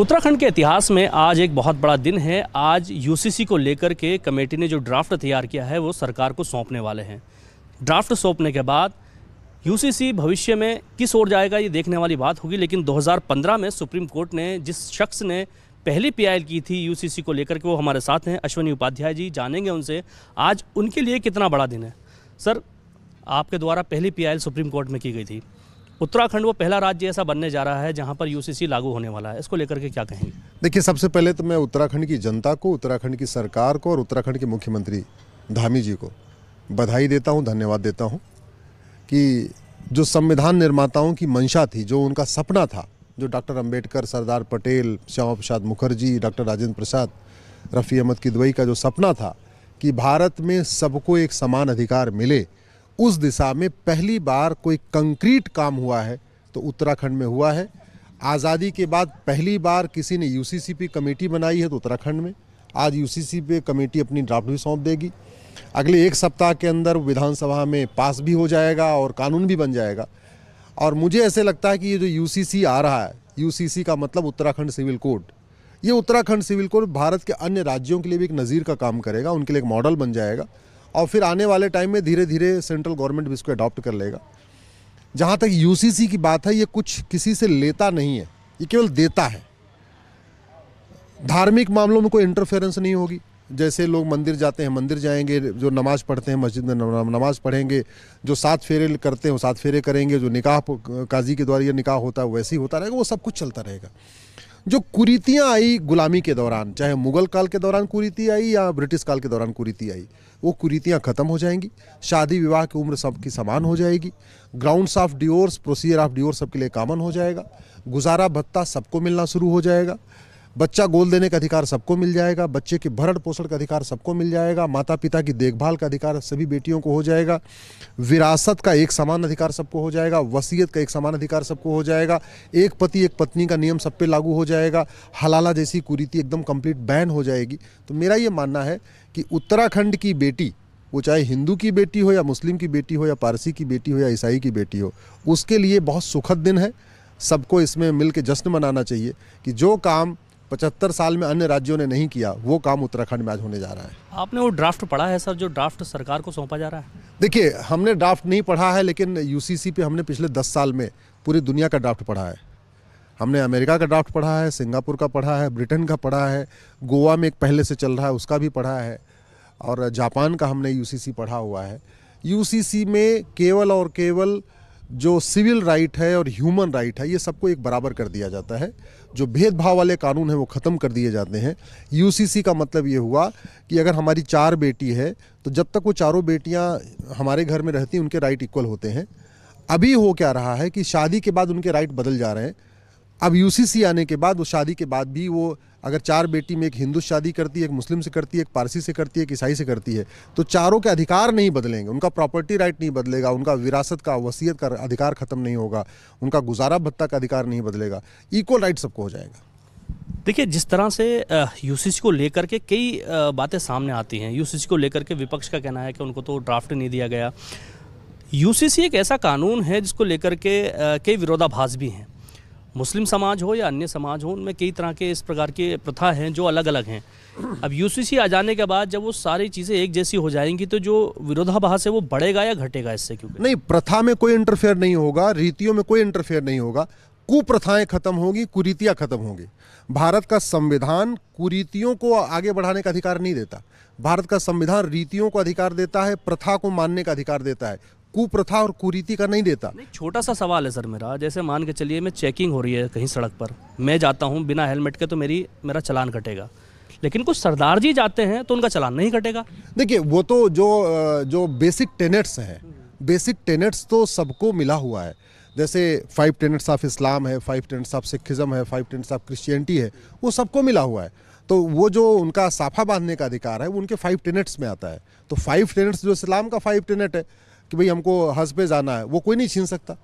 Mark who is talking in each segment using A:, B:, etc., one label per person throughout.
A: उत्तराखंड के इतिहास में आज एक बहुत बड़ा दिन है आज यूसीसी को लेकर के कमेटी ने जो ड्राफ्ट तैयार किया है वो सरकार को सौंपने वाले हैं ड्राफ्ट सौंपने के बाद यूसीसी भविष्य में किस ओर जाएगा ये देखने वाली बात होगी लेकिन 2015 में सुप्रीम कोर्ट ने जिस शख्स ने पहली पीआईएल की थी यूसीसी को लेकर के वो हमारे साथ हैं अश्वनी उपाध्याय जी जानेंगे उनसे आज उनके लिए कितना बड़ा दिन है सर आपके द्वारा पहली पीआईएल सुप्रीम कोर्ट में की गई थी उत्तराखंड वो पहला राज्य ऐसा बनने जा रहा है जहाँ पर यूसीसी लागू होने वाला है इसको लेकर के क्या कहेंगे
B: देखिए सबसे पहले तो मैं उत्तराखंड की जनता को उत्तराखंड की सरकार को और उत्तराखंड के मुख्यमंत्री धामी जी को बधाई देता हूँ धन्यवाद देता हूँ कि जो संविधान निर्माताओं की मंशा थी जो उनका सपना था जो डॉक्टर अंबेडकर सरदार पटेल श्यामा प्रसाद मुखर्जी डॉक्टर राजेंद्र प्रसाद रफ़ी अहमद किदवई का जो सपना था कि भारत में सबको एक समान अधिकार मिले उस दिशा में पहली बार कोई कंक्रीट काम हुआ है तो उत्तराखंड में हुआ है आज़ादी के बाद पहली बार किसी ने यू कमेटी बनाई है तो उत्तराखंड में आज यू पे कमेटी अपनी ड्राफ्ट भी सौंप देगी अगले एक सप्ताह के अंदर विधानसभा में पास भी हो जाएगा और कानून भी बन जाएगा और मुझे ऐसे लगता है कि ये जो यू आ रहा है यू का मतलब उत्तराखंड सिविल कोड ये उत्तराखंड सिविल कोड भारत के अन्य राज्यों के लिए भी एक नज़ीर का काम करेगा उनके लिए एक मॉडल बन जाएगा और फिर आने वाले टाइम में धीरे धीरे सेंट्रल गवर्नमेंट भी इसको अडॉप्ट कर लेगा जहाँ तक यूसीसी की बात है ये कुछ किसी से लेता नहीं है ये केवल देता है धार्मिक मामलों में कोई इंटरफेरेंस नहीं होगी जैसे लोग मंदिर जाते हैं मंदिर जाएंगे जो नमाज़ पढ़ते हैं मस्जिद में नमाज़ पढ़ेंगे जो सात फेरे करते हैं वो सात फेरे करेंगे जो निकाह काजी के द्वारा ये निकाह होता है वैसे ही होता रहेगा वो सब कुछ चलता रहेगा जो कुरीतियाँ आई गुलामी के दौरान चाहे मुगल काल के दौरान कुरीति आई या ब्रिटिश काल के दौरान कुरीति आई वो कुरीतियाँ ख़त्म हो जाएंगी शादी विवाह की उम्र सबकी समान हो जाएगी grounds of divorce procedure of divorce सबके लिए कॉमन हो जाएगा गुजारा भत्ता सबको मिलना शुरू हो जाएगा बच्चा गोल देने का अधिकार सबको मिल जाएगा बच्चे के भरण पोषण का अधिकार सबको मिल जाएगा माता पिता की देखभाल का अधिकार सभी बेटियों को हो जाएगा विरासत का एक समान अधिकार सबको हो जाएगा वसीयत का एक समान अधिकार सबको हो जाएगा एक पति एक पत्नी का नियम सब पे लागू हो जाएगा हलाला जैसी कुरीति एकदम कम्प्लीट बैन हो जाएगी तो मेरा ये मानना है कि उत्तराखंड की बेटी वो चाहे हिंदू की बेटी हो या मुस्लिम की बेटी हो या पारसी की बेटी हो या ईसाई की बेटी हो उसके लिए बहुत सुखद दिन है सबको इसमें मिल के जश्न मनाना चाहिए कि जो काम पचहत्तर साल में अन्य राज्यों ने नहीं किया वो काम उत्तराखंड में आज होने जा रहा है
A: आपने वो ड्राफ्ट पढ़ा है सर जो ड्राफ्ट सरकार को सौंपा जा रहा है
B: देखिए हमने ड्राफ्ट नहीं पढ़ा है लेकिन यूसीसी पे हमने पिछले दस साल में पूरी दुनिया का ड्राफ्ट पढ़ा है हमने अमेरिका का ड्राफ्ट पढ़ा है सिंगापुर का पढ़ा है ब्रिटेन का पढ़ा है गोवा में एक पहले से चल रहा है उसका भी पढ़ा है और जापान का हमने यू पढ़ा हुआ है यू में केवल और केवल जो सिविल राइट है और ह्यूमन राइट है ये सबको एक बराबर कर दिया जाता है जो भेदभाव वाले कानून हैं वो ख़त्म कर दिए जाते हैं यूसीसी का मतलब ये हुआ कि अगर हमारी चार बेटी है तो जब तक वो चारों बेटियां हमारे घर में रहती उनके राइट इक्वल होते हैं अभी हो क्या रहा है कि शादी के बाद उनके राइट बदल जा रहे हैं अब यूसीसी आने के बाद वो शादी के बाद भी वो अगर चार बेटी में एक हिंदू शादी करती है एक मुस्लिम से करती है एक पारसी से करती है एक ईसाई से करती है तो चारों के अधिकार नहीं बदलेंगे उनका प्रॉपर्टी राइट नहीं बदलेगा उनका विरासत का वसीयत का अधिकार ख़त्म नहीं होगा उनका गुजारा भत्ता का अधिकार नहीं बदलेगा इक्वल राइट सबको हो जाएगा
A: देखिए जिस तरह से यूसीसी को लेकर के कई बातें सामने आती हैं यूसीसी को लेकर के विपक्ष का कहना है कि उनको तो ड्राफ्ट नहीं दिया गया यूसीसी एक ऐसा कानून है जिसको लेकर के कई विरोधाभास भी हैं मुस्लिम समाज हो या अन्य समाज हो उनमें कई तरह के इस प्रकार के प्रथा हैं जो अलग अलग हैं अब यूसीसी आ जाने के बाद जब वो सारी चीज़ें एक जैसी हो जाएंगी तो जो विरोधाभास है वो बढ़ेगा या घटेगा इससे क्योंकि
B: नहीं प्रथा में कोई इंटरफेयर नहीं होगा रीतियों में कोई इंटरफेयर नहीं होगा कुप्रथाएं खत्म होंगी कुरीतियां खत्म होंगी भारत का संविधान कुरीतियों को आगे बढ़ाने का अधिकार नहीं देता भारत का संविधान रीतियों को अधिकार देता है प्रथा को मानने का अधिकार देता है कुप्रथा और कुरीति का नहीं देता नहीं
A: छोटा सा सवाल है सर मेरा जैसे मान के चलिए मैं चेकिंग हो रही है कहीं सड़क पर मैं जाता हूँ बिना हेलमेट के तो मेरी मेरा चलान कटेगा लेकिन कुछ सरदार जी जाते हैं तो उनका चलान नहीं कटेगा
B: देखिए वो तो जो जो बेसिक टेनेट्स हैं बेसिक टेनेट्स तो सबको मिला हुआ है जैसे फाइव टेनेट्स ऑफ इस्लाम है फाइव टेनेट्स ऑफ सिखिज़म है फाइव टेनेट्स ऑफ क्रिश्चियनिटी है वो सबको मिला हुआ है तो वो जो उनका साफा बांधने का अधिकार है वो उनके फाइव टेनेट्स में आता है तो फाइव टेनेट्स जो इस्लाम का फाइव टेनेट है कि भाई हमको हज पे जाना है वो कोई नहीं छीन सकता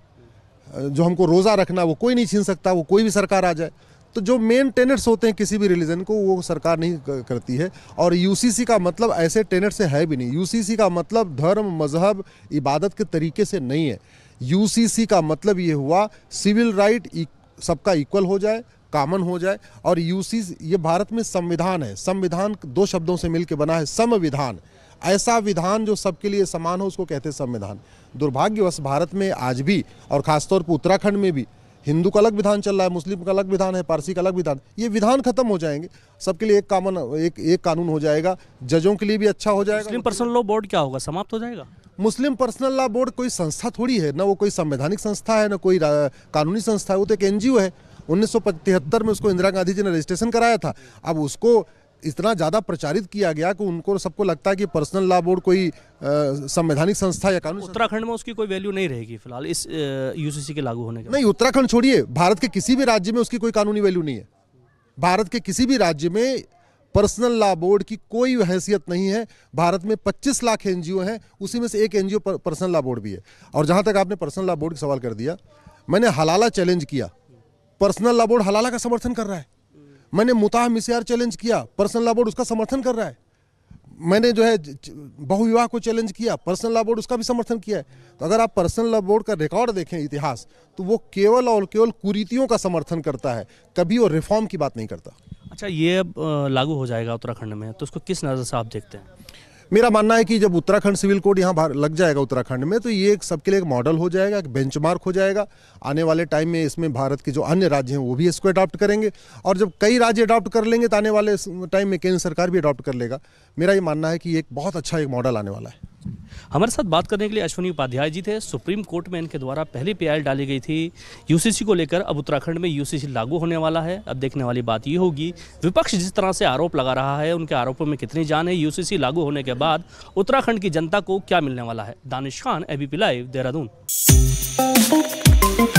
B: जो हमको रोज़ा रखना है वो कोई नहीं छीन सकता वो कोई भी सरकार आ जाए तो जो मेन टेनेट्स होते हैं किसी भी रिलीजन को वो सरकार नहीं करती है और यूसीसी का मतलब ऐसे टेनेट्स है भी नहीं यूसीसी का मतलब धर्म मजहब इबादत के तरीके से नहीं है यूसीसी का मतलब ये हुआ सिविल राइट e-, सबका इक्वल हो जाए कामन हो जाए और यूसी ये भारत में संविधान है संविधान दो शब्दों से मिलकर बना है संविधान ऐसा विधान जो सबके लिए समान हो उसको कहते हैं संविधान दुर्भाग्यवश भारत में आज भी और खासतौर पर उत्तराखंड में भी हिंदू का अलग विधान चल रहा है मुस्लिम का अलग विधान है पारसी का अलग विधान ये विधान खत्म हो जाएंगे सबके लिए एक कॉमन एक एक कानून हो जाएगा जजों के लिए भी अच्छा हो जाएगा मुस्लिम पर्सनल लॉ बोर्ड क्या होगा समाप्त हो जाएगा मुस्लिम पर्सनल लॉ बोर्ड कोई संस्था थोड़ी है ना वो कोई संवैधानिक संस्था है ना कोई कानूनी संस्था है वो तो एक एन है उन्नीस में उसको इंदिरा गांधी जी ने रजिस्ट्रेशन कराया था अब उसको इतना ज़्यादा प्रचारित किया गया कि उनको सबको लगता है कि पर्सनल लॉ बोर्ड कोई संवैधानिक संस्था या कानून
A: उत्तराखंड में उसकी कोई वैल्यू नहीं रहेगी फिलहाल इस यूसीसी के लागू होने के नहीं
B: उत्तराखंड छोड़िए भारत के किसी भी राज्य में उसकी कोई कानूनी वैल्यू नहीं है भारत के किसी भी राज्य में पर्सनल लॉ बोर्ड की कोई हैसियत नहीं है भारत में 25 लाख एनजीओ हैं उसी में से एक एनजीओ पर्सनल लॉ बोर्ड भी है और जहां तक आपने पर्सनल लॉ बोर्ड का सवाल कर दिया मैंने हलाला चैलेंज किया पर्सनल लॉ बोर्ड हलाला का समर्थन कर रहा है मैंने मुताह मिसियार चैलेंज किया पर्सनल लॉ बोर्ड उसका समर्थन कर रहा है मैंने जो है बहुविवाह को चैलेंज किया पर्सनल लॉ बोर्ड उसका भी समर्थन किया है तो अगर आप पर्सनल लॉ बोर्ड का रिकॉर्ड देखें इतिहास तो वो केवल और केवल कुरीतियों का समर्थन करता है कभी वो रिफॉर्म की बात नहीं करता
A: अच्छा ये अब लागू हो जाएगा उत्तराखंड में तो उसको किस नज़र से आप देखते हैं
B: मेरा मानना है कि जब उत्तराखंड सिविल कोड यहाँ लग जाएगा उत्तराखंड में तो ये एक सबके लिए एक मॉडल हो जाएगा एक बेंचमार्क हो जाएगा आने वाले टाइम में इसमें भारत के जो अन्य राज्य हैं वो भी इसको अडॉप्ट करेंगे और जब कई राज्य अडॉप्ट कर लेंगे तो आने वाले टाइम में केंद्र सरकार भी अडॉप्ट कर लेगा मेरा ये मानना है कि एक बहुत अच्छा एक मॉडल आने वाला है
A: हमारे साथ बात करने के लिए अश्विनी उपाध्याय जी थे सुप्रीम कोर्ट में इनके द्वारा पहली पी डाली गई थी यूसीसी को लेकर अब उत्तराखंड में यूसीसी लागू होने वाला है अब देखने वाली बात ये होगी विपक्ष जिस तरह से आरोप लगा रहा है उनके आरोपों में कितनी जान है यूसीसी लागू होने के बाद उत्तराखंड की जनता को क्या मिलने वाला है दानिश खान एबीपी लाइव देहरादून